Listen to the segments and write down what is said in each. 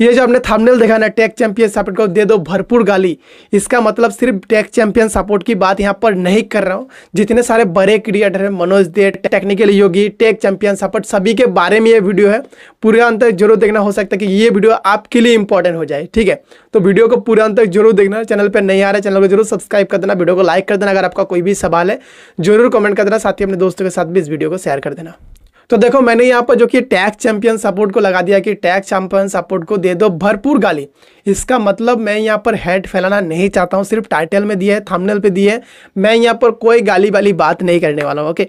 ये जो आपने थंबनेल देखा ना टेक चैंपियन सपोर्ट को दे दो भरपूर गाली इसका मतलब सिर्फ टेक चैंपियन सपोर्ट की बात यहाँ पर नहीं कर रहा हूँ जितने सारे बड़े क्रिएटर हैं Manoj Dey technical Yogi tech champion support सभी के बारे में ये वीडियो है पूरा अंत तक जरूर देखना हो सकता है कि ये वीडियो आपके लिए इंपॉर्टेंट हो जाए ठीक है तो वीडियो को पूरा अंत तक जरूर देखना चैनल पर नहीं आ रहा है चैनल को जरूर सब्सक्राइब कर देना वीडियो को लाइक कर देना अगर आपका कोई भी सवाल है जरूर कमेंट कर देना साथ ही अपने दोस्तों के साथ भी इस वीडियो को शेयर कर देना तो देखो मैंने यहाँ पर जो कि टैक्स चैंपियन सपोर्ट को लगा दिया कि टैक्स चैंपियन सपोर्ट को दे दो भरपूर गाली इसका मतलब मैं यहाँ पर हेड फैलाना नहीं चाहता हूँ सिर्फ टाइटल में दिए है थामनेल पे दिए है मैं यहाँ पर कोई गाली वाली बात नहीं करने वाला हूँ ओके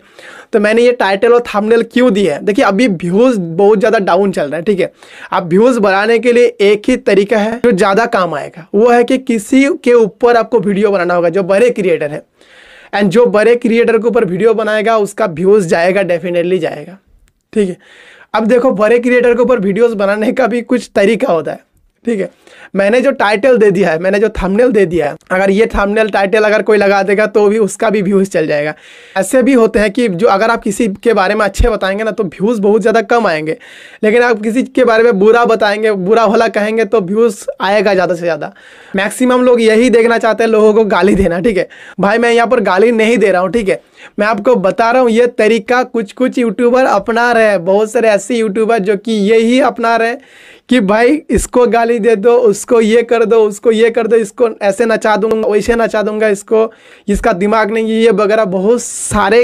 तो मैंने ये टाइटल और थामनेल क्यों दिए है देखिए अभी व्यूज़ बहुत ज़्यादा डाउन चल रहा है ठीक है अब व्यूज़ बढ़ाने के लिए एक ही तरीका है जो ज़्यादा काम आएगा वो है कि किसी के ऊपर आपको वीडियो बनाना होगा जो बड़े क्रिएटर है एंड जो बड़े क्रिएटर के ऊपर वीडियो बनाएगा उसका व्यूज़ जाएगा डेफिनेटली जाएगा ठीक है अब देखो बड़े क्रिएटर के ऊपर वीडियोस बनाने का भी कुछ तरीका होता है ठीक है मैंने जो टाइटल दे दिया है मैंने जो थंबनेल दे दिया है अगर ये थंबनेल टाइटल अगर कोई लगा देगा तो भी उसका भी व्यूज़ चल जाएगा ऐसे भी होते हैं कि जो अगर आप किसी के बारे में अच्छे बताएंगे ना तो व्यूज़ बहुत ज़्यादा कम आएंगे लेकिन आप किसी के बारे में बुरा बताएंगे बुरा भला कहेंगे तो व्यूज़ आएगा ज़्यादा से ज़्यादा मैक्सिमम लोग यही देखना चाहते हैं लोगों को गाली देना ठीक है भाई मैं यहाँ पर गाली नहीं दे रहा हूँ ठीक है मैं आपको बता रहा हूँ ये तरीका कुछ कुछ यूट्यूबर अपना रहे बहुत सारे ऐसे यूट्यूबर जो कि यही अपना रहे कि भाई इसको गाली गाली दे दो उसको ये कर दो उसको ये कर दो इसको ऐसे नचा दूंगा वैसे नचा दूंगा इसको इसका दिमाग नहीं ये वगैरह बहुत सारे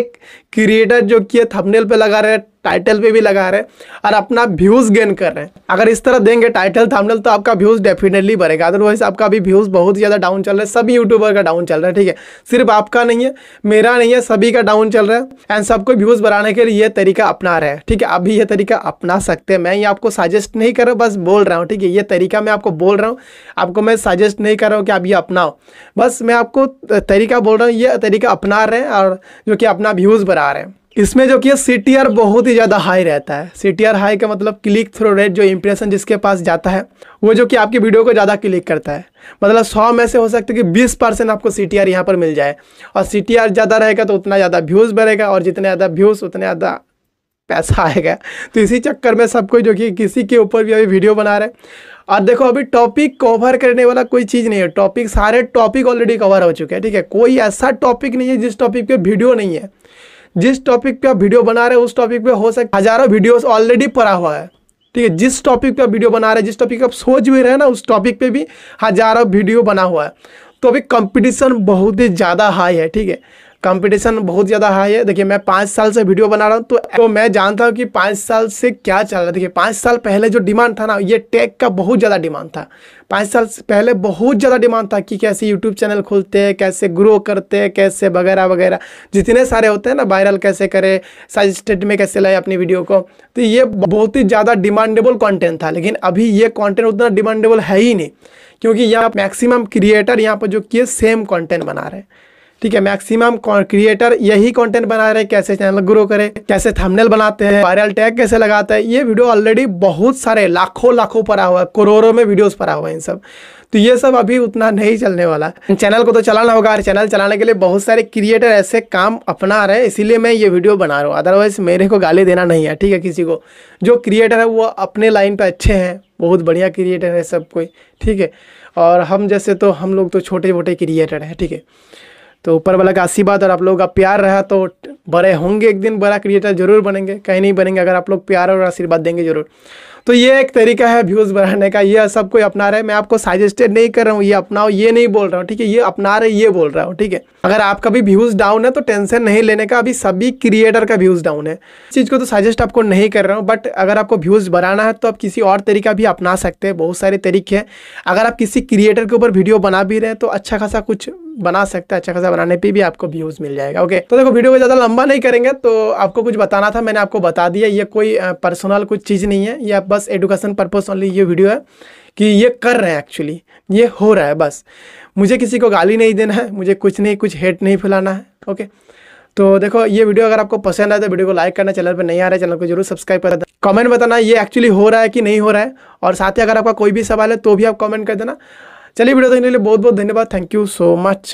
क्रिएटर जो किए थंबनेल पे लगा रहे टाइटल पे भी लगा रहे हैं और अपना व्यूज़ गेन कर रहे हैं अगर इस तरह देंगे टाइटल थामनल तो आपका व्यूज़ डेफिनेटली बढ़ेगा अदरवाइज आपका अभी व्यूज़ बहुत ज़्यादा डाउन चल रहा है सभी यूट्यूबर का डाउन चल रहा है ठीक है सिर्फ आपका नहीं है मेरा नहीं है सभी का डाउन चल रहा है एंड सबको व्यूज़ बढ़ाने के लिए ये तरीका अपना रहे हैं ठीक है अभी यह ये तरीका अपना सकते हैं मैं ये आपको सजेस्ट नहीं कर रहा बस बोल रहा हूँ ठीक है ये तरीका मैं आपको बोल रहा हूँ आपको मैं सजेस्ट नहीं कर रहा हूँ कि आप ये अपनाओ बस मैं आपको तरीका बोल रहा हूँ ये तरीका अपना रहे हैं और जो कि अपना व्यूज़ बढ़ा रहे हैं इसमें जो कि टी आर बहुत ही ज़्यादा हाई रहता है सी हाई का मतलब क्लिक थ्रू रेट जो इंप्रेशन जिसके पास जाता है वो जो कि आपकी वीडियो को ज़्यादा क्लिक करता है मतलब सौ में से हो सकता है कि बीस परसेंट आपको सी टी आर यहाँ पर मिल जाए और सी टी आर ज़्यादा रहेगा तो उतना ज़्यादा व्यूज़ बढ़ेगा और जितने ज़्यादा व्यूज़ उतने ज़्यादा पैसा आएगा तो इसी चक्कर में सबको जो कि किसी के ऊपर भी अभी वीडियो बना रहे हैं और देखो अभी टॉपिक कवर करने वाला कोई चीज़ नहीं है टॉपिक सारे टॉपिक ऑलरेडी कवर हो चुके हैं ठीक है कोई ऐसा टॉपिक नहीं है जिस टॉपिक पे वीडियो नहीं है जिस टॉपिक पे आप वीडियो बना रहे हैं उस टॉपिक पे हो सकता हजारों वीडियोस ऑलरेडी पड़ा हुआ है ठीक है जिस टॉपिक पे वीडियो बना रहे हैं जिस टॉपिक आप सोच भी रहे हैं ना उस टॉपिक पे भी हजारों वीडियो बना हुआ है तो अभी कंपटीशन बहुत ही ज़्यादा हाई है ठीक है कंपटीशन बहुत ज़्यादा हाई है देखिए मैं पाँच साल से वीडियो बना रहा हूँ तो, तो मैं जानता हूँ कि पाँच साल से क्या चल रहा है देखिए पाँच साल पहले जो डिमांड था ना ये टेक का बहुत ज़्यादा डिमांड था पाँच साल से पहले बहुत ज़्यादा डिमांड था कि कैसे यूट्यूब चैनल खोलते हैं कैसे ग्रो करते हैं कैसे वगैरह वगैरह जितने सारे होते हैं ना वायरल कैसे करे साइज स्टेट में कैसे लाए अपनी वीडियो को तो ये बहुत ही ज़्यादा डिमांडेबल कॉन्टेंट था लेकिन अभी ये कॉन्टेंट उतना डिमांडेबल है ही नहीं क्योंकि यहाँ मैक्सिमम क्रिएटर यहाँ पर जो किए सेम कॉन्टेंट बना रहे हैं ठीक है मैक्सिमम क्रिएटर यही कंटेंट बना रहे कैसे चैनल ग्रो करे कैसे थंबनेल बनाते हैं वायरल टैग कैसे लगाते हैं ये वीडियो ऑलरेडी बहुत सारे लाखों लाखों पर हुआ है करोड़ों में वीडियोस पर हुआ है इन सब तो ये सब अभी उतना नहीं चलने वाला चैनल को तो चलाना होगा और चैनल चलाने के लिए बहुत सारे क्रिएटर ऐसे काम अपना रहे इसीलिए मैं ये वीडियो बना रहा हूँ अदरवाइज मेरे को गाली देना नहीं है ठीक है किसी को जो क्रिएटर है वो अपने लाइन पर अच्छे हैं बहुत बढ़िया क्रिएटर है सब कोई ठीक है और हम जैसे तो हम लोग तो छोटे मोटे क्रिएटर हैं ठीक है तो ऊपर वाला का आशीर्वाद और आप लोगों का प्यार रहा तो बड़े होंगे एक दिन बड़ा क्रिएटर जरूर बनेंगे कहीं नहीं बनेंगे अगर आप लोग प्यार और आशीर्वाद देंगे जरूर तो ये एक तरीका है व्यूज़ बढ़ाने का ये सब कोई अपना रहा है मैं आपको सजेस्टेड नहीं कर रहा हूँ ये अपनाओ ये नहीं बोल रहा हूँ ठीक है ये अपना रहे ये बोल रहा हूँ ठीक है अगर आपका भी व्यूज़ डाउन है तो टेंशन नहीं लेने का अभी सभी क्रिएटर का व्यूज़ डाउन है इस चीज़ को तो सजेस्ट आपको नहीं कर रहा हूँ बट अगर आपको व्यूज़ बढ़ाना है तो आप किसी और तरीका भी अपना सकते हैं बहुत सारे तरीके हैं अगर आप किसी क्रिएटर के ऊपर वीडियो बना भी रहे हैं तो अच्छा खासा कुछ बना सकते हैं अच्छा खासा बनाने पर भी आपको व्यूज़ मिल जाएगा ओके तो देखो वीडियो को ज़्यादा लंबा नहीं करेंगे तो आपको कुछ बताना था मैंने आपको बता दिया ये कोई पर्सनल कुछ चीज़ नहीं है ये बस एडुकेशन पर्पज़ ऑनली ये वीडियो है कि ये कर रहे हैं एक्चुअली ये हो रहा है बस मुझे किसी को गाली नहीं देना है मुझे कुछ नहीं कुछ हेट नहीं फैलाना है ओके तो देखो ये वीडियो अगर आपको पसंद आए तो वीडियो को लाइक करना चैनल पर नहीं आ रहा है चैनल को जरूर सब्सक्राइब कर देना कमेंट बताना ये एक्चुअली हो रहा है कि नहीं हो रहा है और साथ ही अगर आपका कोई भी सवाल है तो भी आप कमेंट कर देना चलिए वीडियो देखने के लिए बहुत बहुत धन्यवाद थैंक यू सो मच